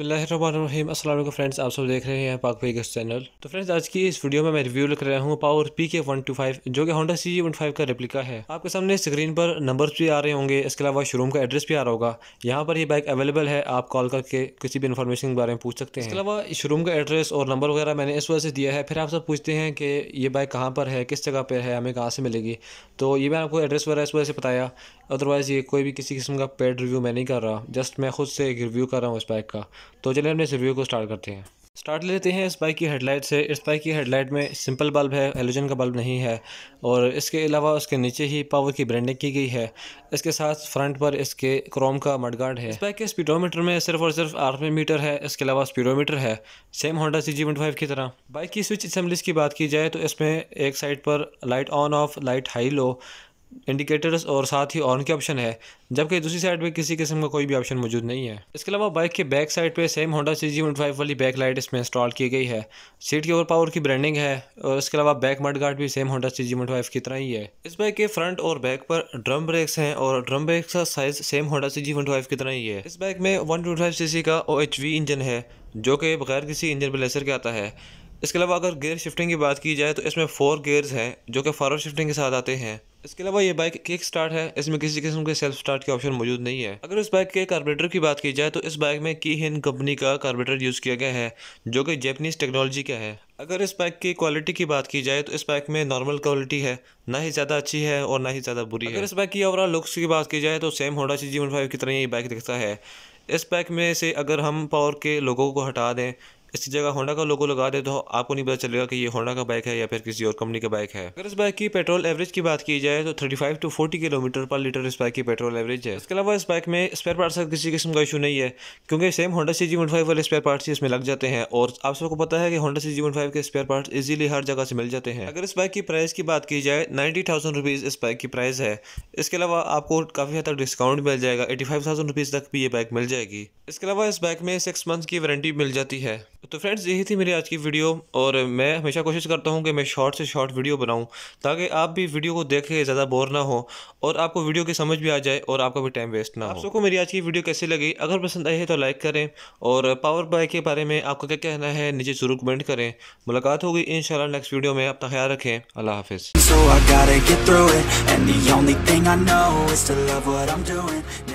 बसमीम असल फ्रेंड्स आप सब देख रहे हैं पाक वेगस चैनल तो फ्रेंड्स आज की इस वीडियो में मैं रिव्यू लिख रहा हूँ power P K one two five जो कि Honda C G one five का रेप्लिका है आपके सामने स्क्रीन पर नंबर्स भी आ रहे होंगे इसके अलावा शोरूम का एड्रेस भी आ रहा होगा यहाँ पर ये बाइक अवेलेबल है आप कॉल करके किसी भी इन्फॉर्मेशन के बारे में पूछ सकते हैं इसके अलावा शोरूम का एड्रेस और नंबर वगैरह मैंने इस वजह से दिया है फिर आप सब पूछते हैं कि ये बाइक कहाँ पर है किस जगह पर है हमें कहाँ से मिलेगी तो ये मैं आपको एड्रेस वगैरह इस वजह से बताया अदरवाइज़ ये कोई भी किसी किस्म का पेड रिव्यू मैं नहीं कर रहा जस्ट मैं खुद से एक रिव्यू कर रहा हूँ इस बाइक का तो चलिए हमने इस रिव्यू को स्टार्ट करते हैं स्टार्ट लेते हैं इस बाइक की हेडलाइट से इस बाइक की हेडलाइट में सिंपल बल्ब है एलोजन का बल्ब नहीं है और इसके अलावा उसके नीचे ही पावर की ब्रांडिंग की गई है इसके साथ फ्रंट पर इसके क्रोम का मडगार्ड है इस बाइक के स्पीडोमीटर में सिर्फ और सिर्फ आर मीटर है इसके अलावा स्पीडोमीटर है सेम होंडा सी जी की तरह बाइक की स्विच असम्बलीस की बात की जाए तो इसमें एक साइड पर light on off light high low indicators और साथ ही ऑन के ऑप्शन है जबकि दूसरी साइड पे किसी किस्म का कोई भी ऑप्शन मौजूद नहीं है इसके अलावा बाइक के बैक साइड पे same Honda C G five वाली बैक लाइट इसमें इंस्टॉल की गई है सीट के ओवर पावर की ब्रांडिंग है और इसके अलावा बैक मड गार्ड भी same Honda C G five की तरह ही है इस बाइक के फ्रंट और बैक पर ड्रम ब्रेक्स हैं और ड्रम ब्रेक्स का size same Honda C G five की तरह ही है इस बाइक में one two five C C का ओ एच वी इंजन है जो कि बगैर किसी इंजन ब्लेसर के आता है इसके अलावा अगर गेयर शिफ्टिंग की बात की जाए तो इसमें फोर गेयर्स हैं जो कि फॉरवर्ड शिफ्टिंग के साथ आते हैं इसके अलावा ये बाइक केक स्टार्ट है इसमें किसी किस्म के सेल्फ स्टार्ट के ऑप्शन मौजूद नहीं है अगर इस बाइक के कार्बोरेटर की बात की जाए तो इस बाइक में की हिन कंपनी का कार्बोरेटर यूज़ किया गया है जो कि जैपनीज़ टेक्नोलॉजी का है अगर इस बाइक की क्वालिटी की बात की जाए तो इस बाइक में नॉर्मल क्वालिटी है ना ही ज़्यादा अच्छी है और ना ही ज़्यादा बुरी अगर है अगर इस बाइक की ओवरऑल लुक्स की बात की जाए तो same Honda C G one five की तरह ये बाइक दिखता है इस बाइक में से अगर हम पावर के लोगों को हटा दें इसकी जगह होंडा का लोगो लगा दे तो आपको नहीं पता चलेगा कि ये होंडा का बाइक है या फिर किसी और कंपनी का बाइक है अगर इस बाइक की पेट्रोल एवरेज की बात की जाए तो 35 two forty kilometre per litre इस बाइक की पेट्रोल एवरेज है इसके अलावा इस बाइक में स्पेयर पार्ट्स का किसी किस्म का इशू नहीं है क्योंकि सेम होंडा सी जी वाले स्पेयर पार्ट्स इसमें लग जाते हैं और आप सबको पता है कि होंडा सी जी के स्पेयर पार्ट्स ईजिली हर जगह से मिल जाते हैं अगर इस बाइक की प्राइस की बात की जाए नाइन्टी थाउजेंड इस बाइक की प्राइस है इसके अलावा आपको काफ़ी हद तक डिस्काउंट मिल जाएगा एटी फाइव थाउजेंड तक भी ये बाइक मिल जाएगी इसके अलावा इस बाइक में सिक्स मंथ की वारंटी मिल जाती है तो फ्रेंड्स यही थी मेरी आज की वीडियो और मैं हमेशा कोशिश करता हूँ कि मैं शॉर्ट से शॉर्ट वीडियो बनाऊँ ताकि आप भी वीडियो को देख के ज़्यादा बोर ना हो और आपको वीडियो की समझ भी आ जाए और आपका भी टाइम वेस्ट ना हो सबको मेरी आज की वीडियो कैसी लगी अगर पसंद आई है तो लाइक करें और पावर बाय के बारे में आपका क्या कहना है नीचे जरूर कमेंट करें मुलाकात होगी इन नेक्स्ट वीडियो में अपना ख्याल रखें अल्लाह हाफिज़